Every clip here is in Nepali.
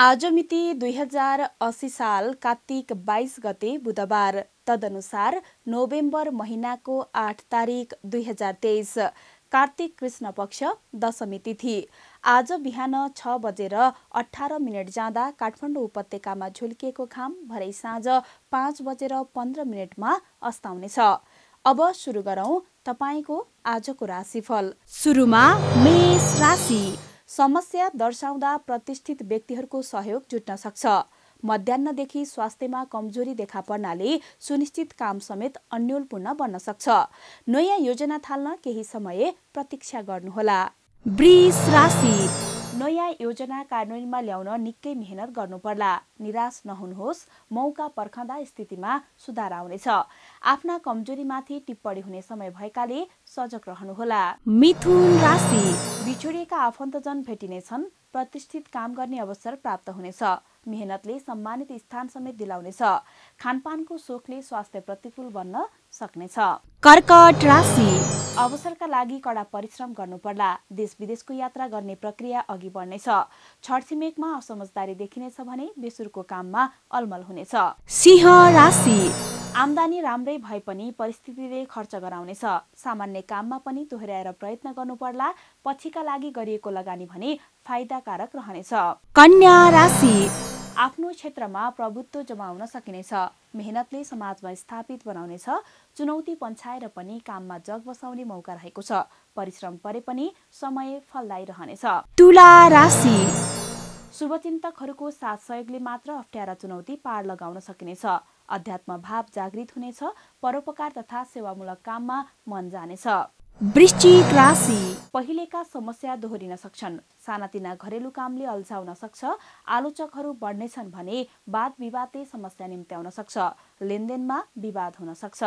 आज मिति दुई हजार असी साल कार्तिक बाइस गते बुधबार तदनुसार नोभेम्बर महिनाको आठ तारिक दुई हजार तेइस कार्तिक कृष्ण पक्ष दशमी तिथि आज बिहान छ बजेर अठार मिनट जाँदा काठमाडौँ उपत्यकामा झुल्किएको खाम भरै साँझ पाँच बजेर पन्ध्र मिनटमा अस्ताउनेछ अब सुरु गरौँ तपाईँको आजको राशिफल सुरुमा मेष राशि समस्या दर्शाउँदा प्रतिष्ठित व्यक्तिहरूको सहयोग जुट्न सक्छ मध्याहदेखि स्वास्थ्यमा कमजोरी देखा पर्नाले सुनिश्चित काम समेत अन्यलपूर्ण बन्न सक्छ नयाँ योजना थाल्न केही समय प्रतीक्षा गर्नुहोला राशि नयाँ योजना कार्यान्वयनमा ल्याउन निकै मेहनत गर्नुपर्ला निराश नहुनुहोस् मौका पर्खँदा स्थितिमा सुधार आउनेछ आफ्ना कमजोरीमाथि टिप्पणी हुने समय भएकाले सजग रहनुहोला मिथुन राशि बिछोडिएका आफन्तजन भेटिनेछन् प्रतिष्ठित काम गर्ने अवसर प्राप्त हुनेछ मेहनतले सम्मानित स्थान समेत दिलाउनेछ खानपानको शोखले स्वास्थ्य प्रतिकूल बन्न सक्नेछ कर्कट राशि अवसरका लागि कडा परिश्रम गर्नुपर्ला देश विदेशको यात्रा गर्ने प्रक्रिया अघि बढ्नेछ छरछिमेकमा असमझदारी देखिनेछ भने बेसुरको काममा अलमल हुनेछ सिंह राशि आमदानी राम्रै भए पनि परिस्थितिले खर्च गराउनेछ सामान्य काममा पनि दोहोऱ्याएर प्रयत्न गर्नुपर्ला पछिका लागि गरिएको लगानी भने फाइदाकारक रहनेछ कन्या राशि आफ्नो क्षेत्रमा प्रभुत्व जमाउन सकिनेछ मेहनतले समाजमा स्थापित बनाउनेछ चुनौती पन्छाएर पनि काममा जग बसाउने मौका रहेको छ परिश्रम परे पनि समय फलदायी रहनेछ तुला राशि शुभचिन्तकहरूको साथ सहयोगले मात्र अप्ठ्यारा चुनौती पार लगाउन सकिनेछ अध्यात्म भाव जागृत हुनेछ परोपकार तथा सेवामूलक काममा मन जानेछ वृश्चिक राशि पहिलेका समस्या दोहोरिन सक्छन् सानातिना घरेलु कामले अल्झाउन सक्छ आलोचकहरू बढ्नेछन् भने वाद विवादले समस्या निम्त्याउन सक्छ लेनदेनमा विवाद हुन सक्छ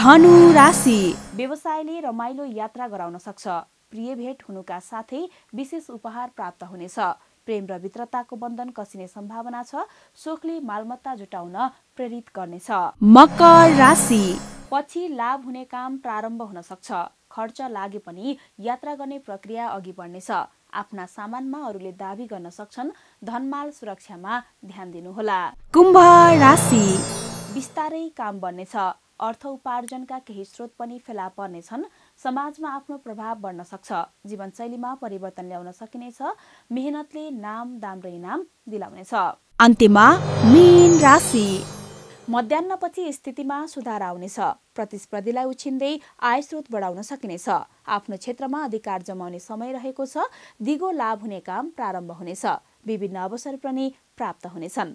धनु राशि व्यवसायले रमाइलो यात्रा गराउन सक्छ प्रिय भेट हुनुका साथै विशेष उपहार प्राप्त हुनेछ प्रेम र मित्रताको बन्धन कसिने सम्भावना छ सुखले मालमत्ता जुटाउन प्रेरित गर्नेछ मकर राशि पछि लाभ हुने काम प्रारम्भ हुन सक्छ खर्च लागे पनि यात्रा गर्ने प्रक्रिया अघि बढ्नेछ आफ्ना सामानमा अरूले दावी गर्न सक्छन् धनमाल सुरक्षामा ध्यान दिनुहोला कुम्भ राशि बिस्तारै काम बन्नेछ अर्थ उपार्जनका केही स्रोत पनि फेला पर्नेछन् समाजमा आफ्नो प्रभाव बढ्न सक्छ जीवनशैलीमा परिवर्तन ल्याउन सकिनेछ मेहनतले नाम दाम र इनाम दिलाउनेछ अन्त्यमा मेन राशि मध्याहपछि स्थितिमा सुधार आउनेछ प्रतिस्पर्धीलाई उछिन्दै आय स्रोत बढाउन सकिनेछ आफ्नो क्षेत्रमा अधिकार जमाउने समय रहेको छ दिगो लाभ हुने काम प्रारम्भ हुनेछ विभिन्न अवसर पनि प्राप्त हुनेछन्